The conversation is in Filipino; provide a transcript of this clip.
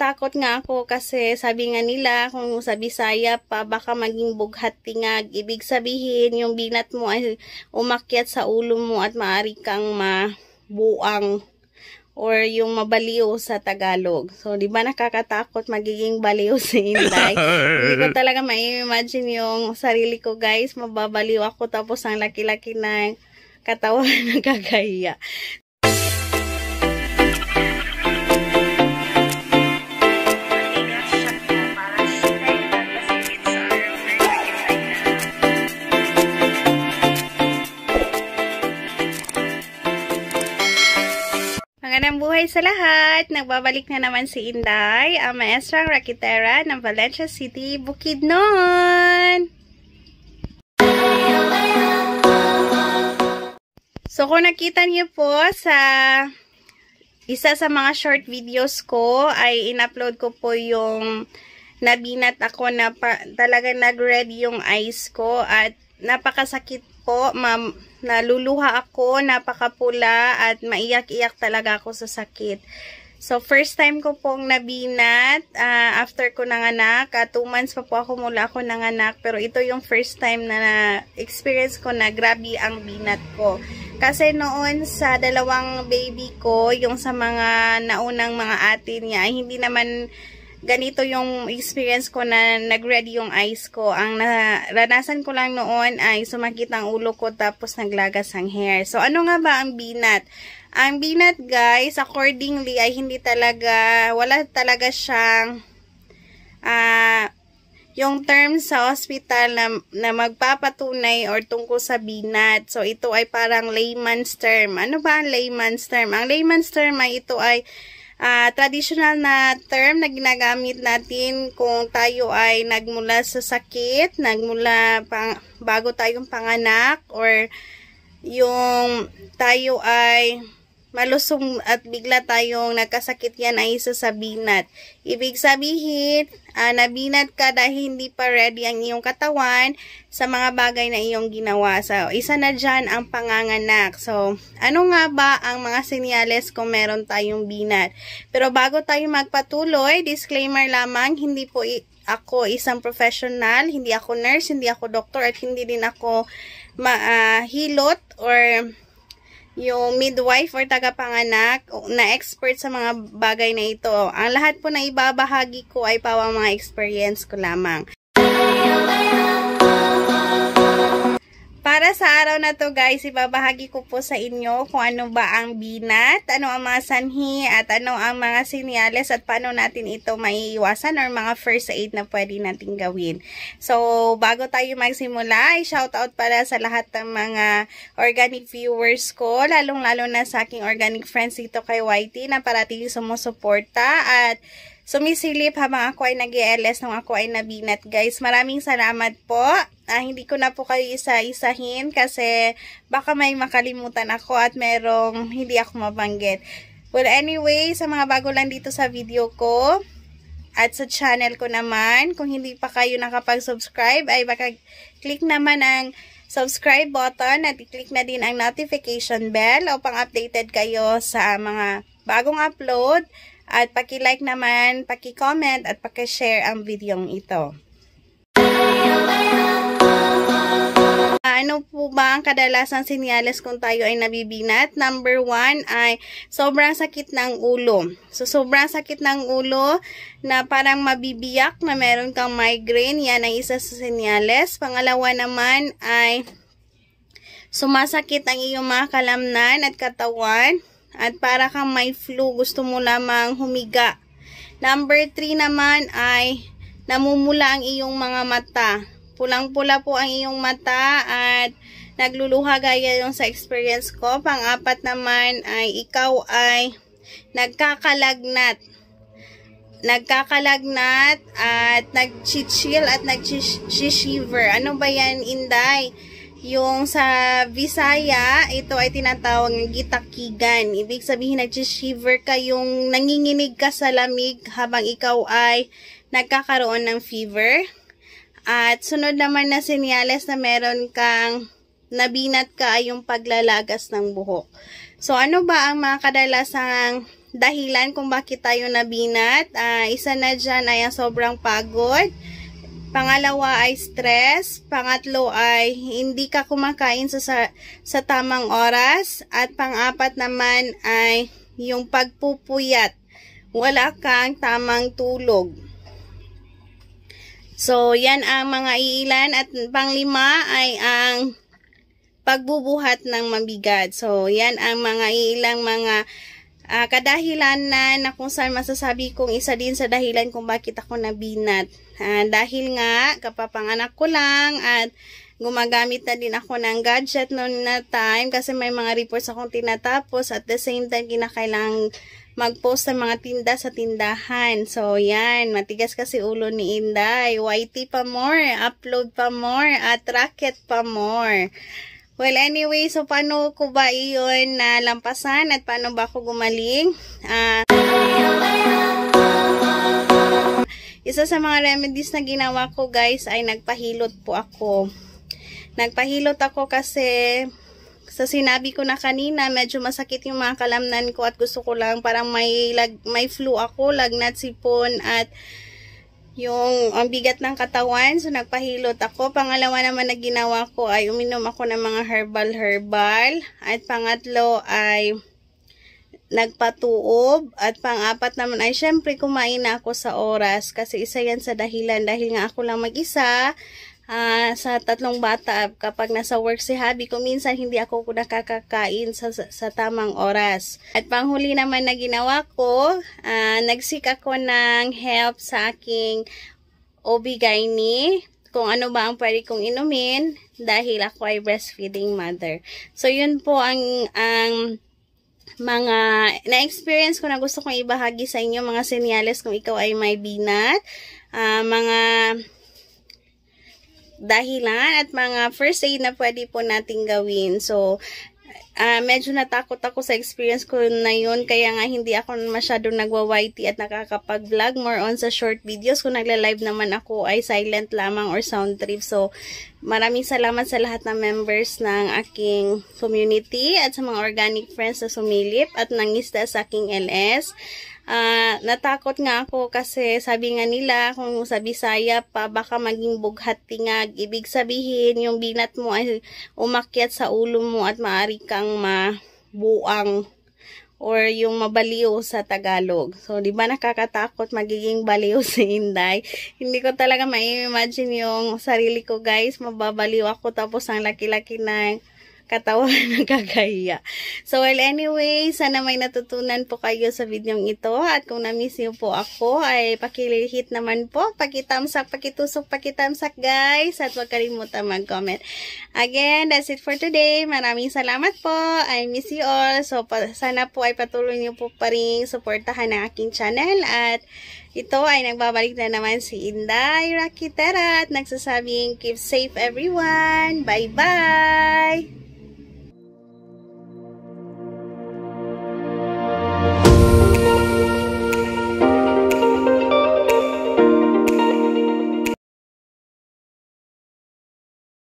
takot nga ako kasi sabi nga nila kung sa Bisaya pa baka maging bughat tingag. Ibig sabihin yung binat mo ay umakyat sa ulo mo at maari kang mabuang or yung mabaliw sa Tagalog. So, di ba nakakatakot magiging baliw si Inday? Hindi ko talaga ma-imagine yung sarili ko, guys. Mababaliw ako tapos ang laki-laki na katawan na kagaya. sa lahat! Nagbabalik na naman si Inday, ang maestrang rakitera ng Valencia City, Bukidnon! So kung nakita niyo po sa isa sa mga short videos ko, ay in-upload ko po yung nabinat ako na pa, talaga nag-red yung eyes ko at napakasakit ako, ma naluluha ako, napakapula at maiyak-iyak talaga ako sa sakit. So, first time ko pong nabinat uh, after ko nanganak. Uh, two months pa po ako mula ako nanganak. Pero ito yung first time na, experience ko na grabe ang binat ko. Kasi noon sa dalawang baby ko, yung sa mga naunang mga atin niya, ay hindi naman ganito yung experience ko na nag-ready yung eyes ko. Ang naranasan ko lang noon ay sumakit ang ulo ko tapos naglagas ang hair. So, ano nga ba ang binat? Ang binat, guys, accordingly, ay hindi talaga, wala talaga siyang, ah, uh, yung term sa hospital na, na magpapatunay or tungkol sa binat. So, ito ay parang layman's term. Ano ba ang layman's term? Ang layman's term ay ito ay uh, traditional na term na ginagamit natin kung tayo ay nagmula sa sakit, nagmula pang, bago tayong panganak, or yung tayo ay malusog at bigla tayong nagkasakit yan ay isa sa binat. Ibig sabihin, uh, nabinat ka dahil hindi pa ready ang iyong katawan sa mga bagay na iyong ginawa. So, isa na dyan ang panganganak. So, ano nga ba ang mga senyales kung meron tayong binat? Pero bago tayo magpatuloy, disclaimer lamang, hindi po ako isang professional, hindi ako nurse, hindi ako doktor, at hindi din ako mahilot ah, uh, or yung midwife or tagapanganak na expert sa mga bagay na ito. Ang lahat po na ibabahagi ko ay pawang mga experience ko lamang. Para sa araw na to guys, ibabahagi ko po sa inyo kung ano ba ang binat, ano ang mga sanhi, at ano ang mga sinyales at paano natin ito maiiwasan or mga first aid na pwede natin gawin. So, bago tayo magsimula, shout out para sa lahat ng mga organic viewers ko, lalong-lalo na sa aking organic friends dito kay YT na parating sumusuporta at sumisilip habang ako ay nag ls nung ako ay nabinat guys. Maraming salamat po. Ah, hindi ko na po kayo isa-isahin kasi baka may makalimutan ako at merong hindi ako mabanggit. Well anyway, sa mga bago lang dito sa video ko, at sa channel ko naman, kung hindi pa kayo nakapag-subscribe, ay baka click naman ang subscribe button at i-click na din ang notification bell upang updated kayo sa mga bagong upload at paki-like naman, paki-comment at paki-share ang videong ito. Ano po ba ang kadalasang sinyales kung tayo ay nabibinat? Number one ay sobrang sakit ng ulo. So, sobrang sakit ng ulo na parang mabibiyak na meron kang migraine. Yan ang isa sa sinyales. Pangalawa naman ay sumasakit ang iyong mga kalamnan at katawan. At para kang may flu, gusto mo lamang humiga. Number 3 naman ay namumula ang iyong mga mata. Pulang-pula po ang iyong mata at nagluluha gaya yung sa experience ko. Pang-apat naman ay ikaw ay nagkakalagnat nagkakalagnat at nag-chill at nag-shiver. Ano ba yan, Inday? Yung sa Visaya, ito ay tinatawag ng gitakigan. Ibig sabihin, nag-shiver ka yung nanginginig ka sa lamig habang ikaw ay nagkakaroon ng fever. At sunod naman na sinyales na meron kang nabinat ka ay yung paglalagas ng buhok. So, ano ba ang mga kadalasang dahilan kung bakit tayo nabinat? Uh, isa na dyan ay ang sobrang pagod Pangalawa ay stress. Pangatlo ay hindi ka kumakain sa, sa, sa tamang oras. At pangapat naman ay yung pagpupuyat. Wala kang tamang tulog. So, yan ang mga iilan. At panglima ay ang pagbubuhat ng mabigat. So, yan ang mga ilang mga uh, kadahilan na, na kung saan masasabi kong isa din sa dahilan kung bakit ako nabinat. Uh, dahil nga, kapapanganak ko lang at gumagamit na din ako ng gadget noon na time kasi may mga reports akong tinatapos at the same time kinakailangang mag-post sa mga tinda sa tindahan. So, yan. Matigas kasi ulo ni Inday. YT pa more. Upload pa more. At racket pa more. Well, anyway, so paano ko ba iyon nalampasan at paano ba ako gumaling? Uh, isa sa mga remedies na ginawa ko guys ay nagpahilot po ako. Nagpahilot ako kasi sa sinabi ko na kanina, medyo masakit yung mga kalamnan ko at gusto ko lang parang may, lag, may flu ako, lagnat, sipon at yung ang bigat ng katawan. So, nagpahilot ako. Pangalawa naman na ginawa ko ay uminom ako ng mga herbal-herbal. At pangatlo ay nagpatuob. At pangapat naman ay syempre kumain na ako sa oras. Kasi isa yan sa dahilan. Dahil nga ako lang mag-isa uh, sa tatlong bata kapag nasa work si hubby ko minsan hindi ako nakakakain sa, sa, tamang oras. At panghuli naman na ginawa ko, uh, nagsik ako ng help sa aking OB-GYN kung ano ba ang pwede kong inumin dahil ako ay breastfeeding mother. So yun po ang ang mga na-experience ko na gusto kong ibahagi sa inyo mga senyales kung ikaw ay may binat, uh, mga dahilan at mga first aid na pwede po nating gawin. So, uh, medyo natakot ako sa experience ko na yun. Kaya nga hindi ako masyado nagwa-YT at nakakapag-vlog. More on sa short videos. Kung nagla-live naman ako ay silent lamang or sound trip. So, maraming salamat sa lahat ng members ng aking community at sa mga organic friends na sumilip at nangista sa aking LS. Uh, natakot nga ako kasi sabi nga nila kung sa Bisaya pa baka maging bughat tingag. Ibig sabihin yung binat mo ay umakyat sa ulo mo at maari kang mabuang or yung mabaliw sa Tagalog. So, di ba nakakatakot magiging baliw si Inday? Hindi ko talaga ma-imagine yung sarili ko, guys. Mababaliw ako tapos ang laki-laki na katawan kagaya. So well, anyway, sana may natutunan po kayo sa videong ito at kung na-miss niyo po ako ay pakilihit naman po, pakitamsak, pakitusok, pakitamsak guys at huwag kalimutan mag-comment. Again, that's it for today. Maraming salamat po. I miss you all. So sana po ay patuloy niyo po pa rin suportahan ang aking channel at ito ay nagbabalik na naman si Inday Rakitera at nagsasabing keep safe everyone. Bye-bye!